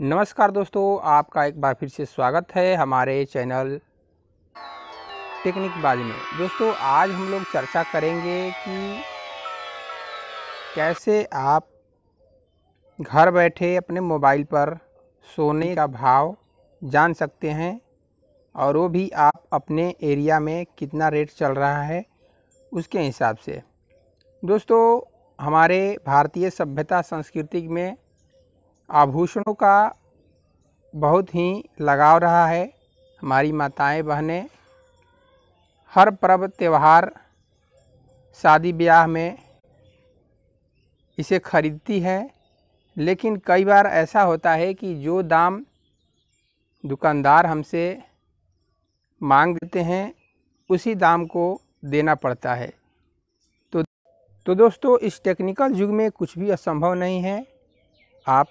नमस्कार दोस्तों आपका एक बार फिर से स्वागत है हमारे चैनल टेक्निक बाज में दोस्तों आज हम लोग चर्चा करेंगे कि कैसे आप घर बैठे अपने मोबाइल पर सोने का भाव जान सकते हैं और वो भी आप अपने एरिया में कितना रेट चल रहा है उसके हिसाब से दोस्तों हमारे भारतीय सभ्यता संस्कृति में आभूषणों का बहुत ही लगाव रहा है हमारी माताएं बहनें हर पर्व त्यौहार शादी ब्याह में इसे खरीदती है लेकिन कई बार ऐसा होता है कि जो दाम दुकानदार हमसे मांग देते हैं उसी दाम को देना पड़ता है तो तो दोस्तों इस टेक्निकल युग में कुछ भी असंभव नहीं है आप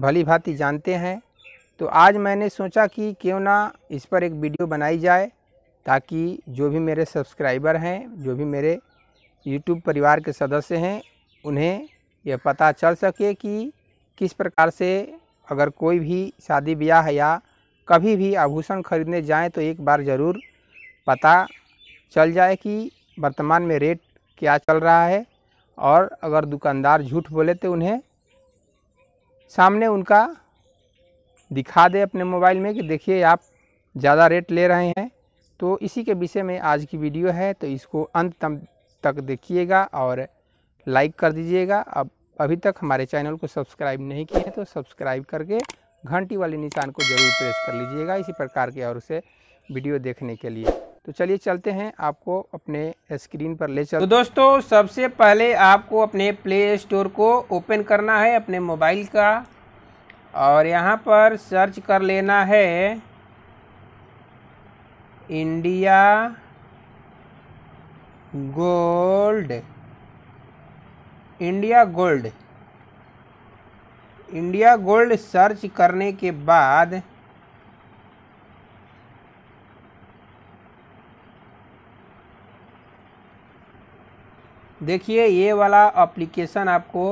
भली भांति जानते हैं तो आज मैंने सोचा कि क्यों ना इस पर एक वीडियो बनाई जाए ताकि जो भी मेरे सब्सक्राइबर हैं जो भी मेरे यूट्यूब परिवार के सदस्य हैं उन्हें यह पता चल सके कि किस प्रकार से अगर कोई भी शादी ब्याह या कभी भी आभूषण खरीदने जाएं तो एक बार ज़रूर पता चल जाए कि वर्तमान में रेट क्या चल रहा है और अगर दुकानदार झूठ बोले तो उन्हें सामने उनका दिखा दे अपने मोबाइल में कि देखिए आप ज़्यादा रेट ले रहे हैं तो इसी के विषय में आज की वीडियो है तो इसको अंत तक देखिएगा और लाइक कर दीजिएगा अब अभी तक हमारे चैनल को सब्सक्राइब नहीं किए हैं तो सब्सक्राइब करके घंटी वाले निशान को ज़रूर प्रेस कर लीजिएगा इसी प्रकार के और उसे वीडियो देखने के लिए तो चलिए चलते हैं आपको अपने स्क्रीन पर ले चलते तो दोस्तों सबसे पहले आपको अपने प्ले स्टोर को ओपन करना है अपने मोबाइल का और यहाँ पर सर्च कर लेना है India gold India gold India gold search करने के बाद देखिए ये वाला एप्लीकेशन आपको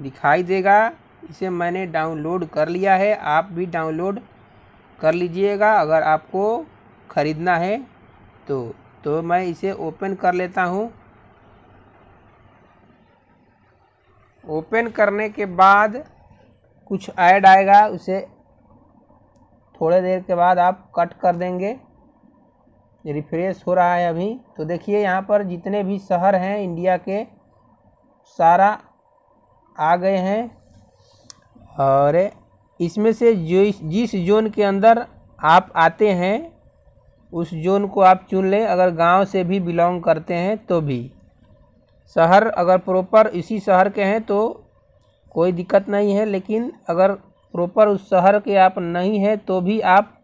दिखाई देगा इसे मैंने डाउनलोड कर लिया है आप भी डाउनलोड कर लीजिएगा अगर आपको ख़रीदना है तो तो मैं इसे ओपन कर लेता हूँ ओपन करने के बाद कुछ ऐड आएगा उसे थोड़े देर के बाद आप कट कर देंगे रिफ्रेश हो रहा है अभी तो देखिए यहाँ पर जितने भी शहर हैं इंडिया के सारा आ गए हैं और इसमें से जो जिस जोन के अंदर आप आते हैं उस जोन को आप चुन लें अगर गांव से भी बिलोंग करते हैं तो भी शहर अगर प्रॉपर इसी शहर के हैं तो कोई दिक्कत नहीं है लेकिन अगर प्रॉपर उस शहर के आप नहीं हैं तो भी आप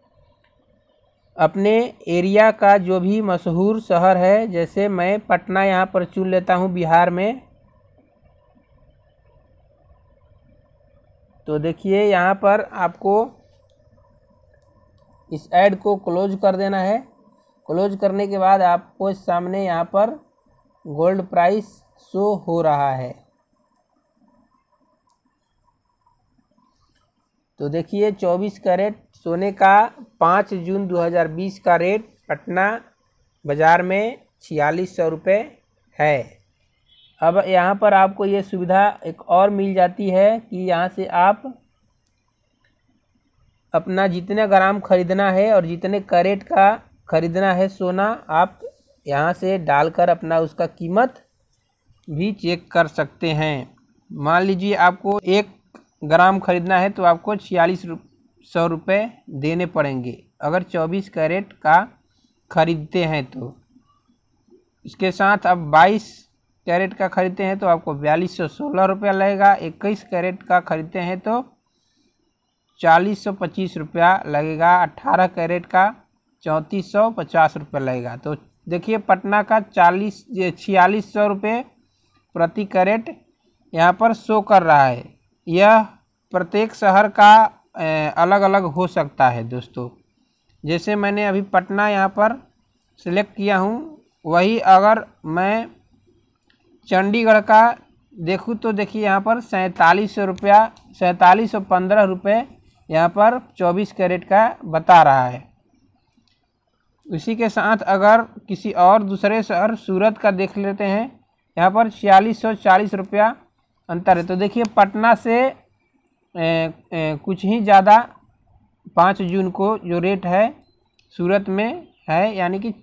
अपने एरिया का जो भी मशहूर शहर है जैसे मैं पटना यहाँ पर चुन लेता हूँ बिहार में तो देखिए यहाँ पर आपको इस ऐड को क्लोज कर देना है क्लोज करने के बाद आपको सामने यहाँ पर गोल्ड प्राइस शो हो रहा है तो देखिए 24 कैरेट सोने का 5 जून 2020 का रेट पटना बाज़ार में छियालीस सौ रुपये है अब यहाँ पर आपको ये सुविधा एक और मिल जाती है कि यहाँ से आप अपना जितने ग्राम खरीदना है और जितने कैरेट का खरीदना है सोना आप यहाँ से डालकर अपना उसका कीमत भी चेक कर सकते हैं मान लीजिए आपको एक ग्राम खरीदना है तो आपको छियालीस सौ रुपये देने पड़ेंगे अगर चौबीस कैरेट का खरीदते हैं तो इसके साथ आप बाईस कैरेट का खरीदते हैं तो आपको बयालीस सौ सोलह रुपया लगेगा इक्कीस कैरेट का खरीदते हैं तो चालीस सौ पच्चीस रुपया लगेगा अट्ठारह कैरेट का चौंतीस सौ पचास रुपया लगेगा तो देखिए पटना का चालीस छियालीस सौ रुपये प्रति कैरेट यहाँ पर शो कर रहा है यह प्रत्येक शहर का अलग अलग हो सकता है दोस्तों जैसे मैंने अभी पटना यहाँ पर सिलेक्ट किया हूँ वही अगर मैं चंडीगढ़ का देखूँ तो देखिए यहाँ पर सैंतालीस सौ रुपया सैंतालीस सौ पंद्रह रुपये यहाँ पर चौबीस कैरेट का बता रहा है उसी के साथ अगर किसी और दूसरे शहर सूरत का देख लेते हैं यहाँ पर छियालीस सौ चालीस रुपया अंतर है तो देखिए पटना से ए, ए, कुछ ही ज़्यादा पाँच जून को जो रेट है सूरत में है यानी कि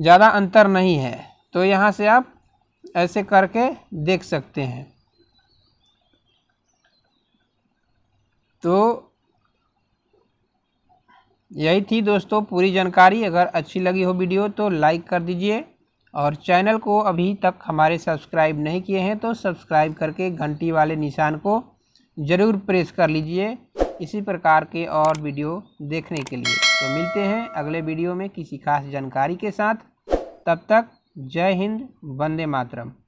ज़्यादा अंतर नहीं है तो यहाँ से आप ऐसे करके देख सकते हैं तो यही थी दोस्तों पूरी जानकारी अगर अच्छी लगी हो वीडियो तो लाइक कर दीजिए और चैनल को अभी तक हमारे सब्सक्राइब नहीं किए हैं तो सब्सक्राइब करके घंटी वाले निशान को ज़रूर प्रेस कर लीजिए इसी प्रकार के और वीडियो देखने के लिए तो मिलते हैं अगले वीडियो में किसी खास जानकारी के साथ तब तक जय हिंद वंदे मातरम